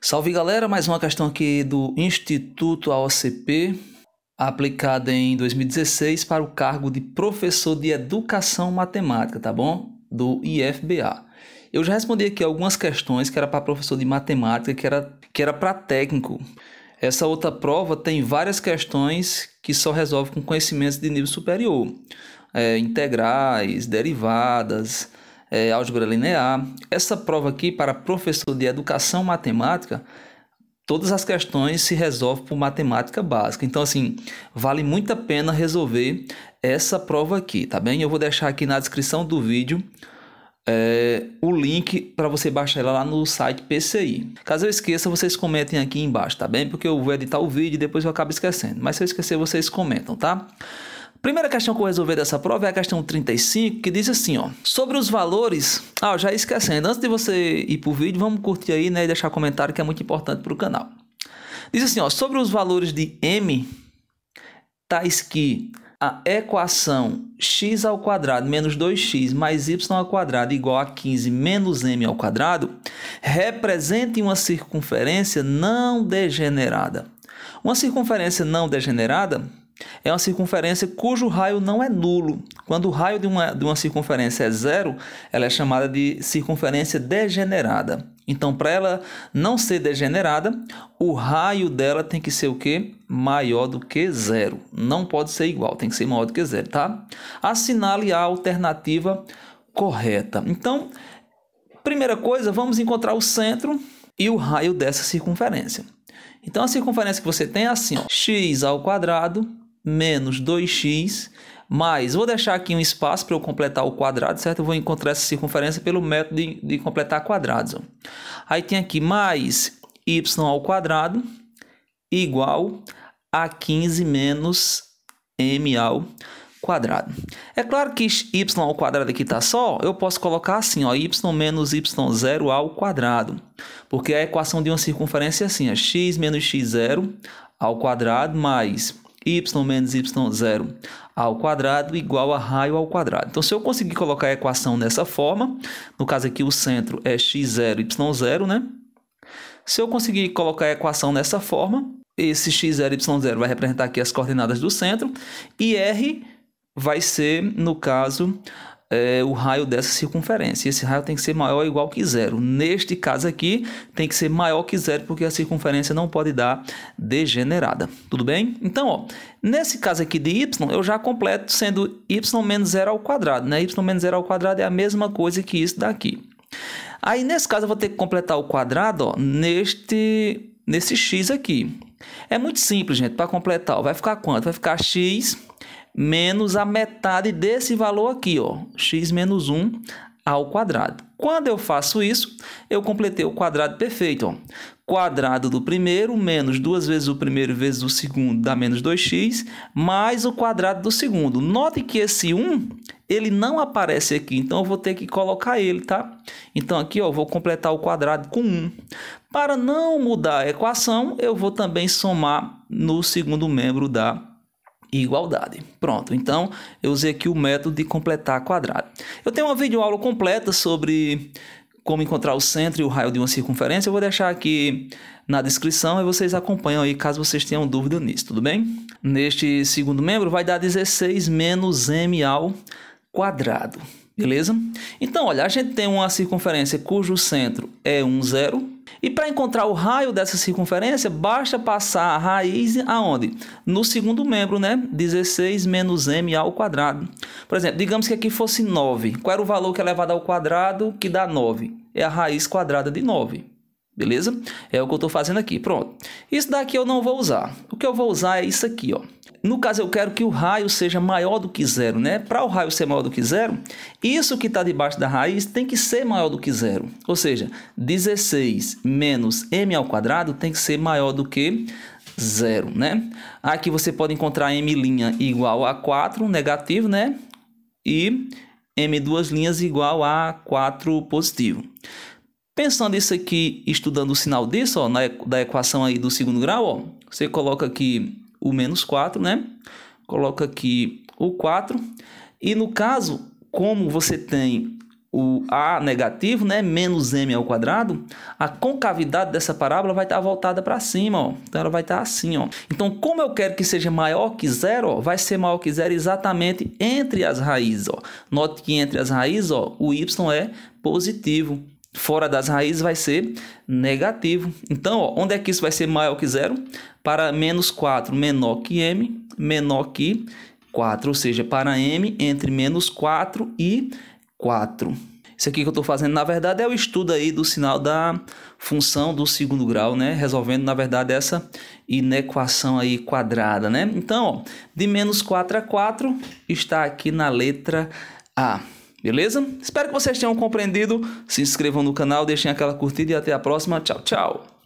Salve galera, mais uma questão aqui do Instituto AOCP, aplicada em 2016 para o cargo de professor de educação matemática, tá bom? Do IFBA. Eu já respondi aqui algumas questões que era para professor de matemática, que era que era para técnico. Essa outra prova tem várias questões que só resolve com conhecimentos de nível superior, é, integrais, derivadas, é, álgebra linear. Essa prova aqui, para professor de educação matemática, todas as questões se resolvem por matemática básica. Então, assim, vale muito a pena resolver essa prova aqui, tá bem? Eu vou deixar aqui na descrição do vídeo é, o link para você baixar ela lá no site PCI. Caso eu esqueça, vocês comentem aqui embaixo, tá bem? Porque eu vou editar o vídeo e depois eu acabo esquecendo. Mas se eu esquecer, vocês comentam, tá? Primeira questão que eu resolver dessa prova é a questão 35, que diz assim, ó. Sobre os valores... Ah, já esquecendo, antes de você ir pro vídeo, vamos curtir aí, né, e deixar comentário que é muito importante pro canal. Diz assim, ó, sobre os valores de M, tais que a equação x ao quadrado menos 2x mais y ao quadrado igual a 15 menos m ao quadrado represente uma circunferência não degenerada. Uma circunferência não degenerada é uma circunferência cujo raio não é nulo. Quando o raio de uma, de uma circunferência é zero, ela é chamada de circunferência degenerada. Então, para ela não ser degenerada, o raio dela tem que ser o quê? Maior do que zero. Não pode ser igual, tem que ser maior do que zero, tá? Assinale a alternativa correta. Então, primeira coisa, vamos encontrar o centro e o raio dessa circunferência. Então, a circunferência que você tem é assim, ó, x ao quadrado menos 2x mais, vou deixar aqui um espaço para eu completar o quadrado, certo? Eu vou encontrar essa circunferência pelo método de, de completar quadrados. Ó. Aí tem aqui mais y ao quadrado igual a 15 menos m ao quadrado. É claro que y ao quadrado aqui está só, eu posso colocar assim, ó, y menos y0 ao quadrado, porque é a equação de uma circunferência é assim, ó, x menos x0 ao quadrado mais y menos y0 ao quadrado igual a raio ao quadrado. Então, se eu conseguir colocar a equação dessa forma, no caso aqui o centro é x0, y0, né? Se eu conseguir colocar a equação dessa forma, esse x0, y0 vai representar aqui as coordenadas do centro e r vai ser, no caso, é, o raio dessa circunferência. E esse raio tem que ser maior ou igual que zero. Neste caso aqui, tem que ser maior que zero, porque a circunferência não pode dar degenerada. Tudo bem? Então, ó, nesse caso aqui de y, eu já completo sendo y menos zero ao quadrado. Né? y menos zero ao quadrado é a mesma coisa que isso daqui. Aí, nesse caso, eu vou ter que completar o quadrado ó, neste, nesse x aqui. É muito simples, gente, para completar. Ó, vai ficar quanto? Vai ficar x menos a metade desse valor aqui, ó, x menos 1 ao quadrado. Quando eu faço isso, eu completei o quadrado perfeito. Ó. Quadrado do primeiro menos duas vezes o primeiro vezes o segundo dá menos 2x, mais o quadrado do segundo. Note que esse 1, ele não aparece aqui, então eu vou ter que colocar ele, tá? Então aqui ó, eu vou completar o quadrado com 1. Para não mudar a equação, eu vou também somar no segundo membro da igualdade. Pronto, então eu usei aqui o método de completar quadrado. Eu tenho uma videoaula completa sobre como encontrar o centro e o raio de uma circunferência, eu vou deixar aqui na descrição e vocês acompanham aí caso vocês tenham dúvida nisso, tudo bem? Neste segundo membro vai dar 16 menos m ao quadrado, beleza? Então, olha, a gente tem uma circunferência cujo centro é um zero, e para encontrar o raio dessa circunferência, basta passar a raiz aonde? No segundo membro, né? 16 menos m ao quadrado. Por exemplo, digamos que aqui fosse 9. Qual era o valor que é elevado ao quadrado que dá 9? É a raiz quadrada de 9. Beleza? É o que eu estou fazendo aqui. Pronto. Isso daqui eu não vou usar. O que eu vou usar é isso aqui, ó no caso, eu quero que o raio seja maior do que zero, né? Para o raio ser maior do que zero, isso que está debaixo da raiz tem que ser maior do que zero. Ou seja, 16 menos m ao quadrado tem que ser maior do que zero, né? Aqui você pode encontrar m' igual a 4, negativo, né? E m duas linhas igual a 4 positivo. Pensando isso aqui, estudando o sinal disso, ó, na, da equação aí do segundo grau, ó, você coloca aqui o menos 4, né? Coloca aqui o 4. E no caso, como você tem o A negativo, né? Menos M ao quadrado, a concavidade dessa parábola vai estar tá voltada para cima, ó. Então ela vai estar tá assim, ó. Então, como eu quero que seja maior que zero, ó, vai ser maior que zero exatamente entre as raízes, ó. Note que entre as raízes, ó, o Y é positivo fora das raízes vai ser negativo. Então, ó, onde é que isso vai ser maior que zero? Para menos 4 menor que m, menor que 4. Ou seja, para m entre menos 4 e 4. Isso aqui que eu estou fazendo, na verdade, é o estudo aí do sinal da função do segundo grau, né? Resolvendo, na verdade, essa inequação aí quadrada, né? Então, ó, de menos 4 a 4 está aqui na letra A. Beleza? Espero que vocês tenham compreendido. Se inscrevam no canal, deixem aquela curtida e até a próxima. Tchau, tchau!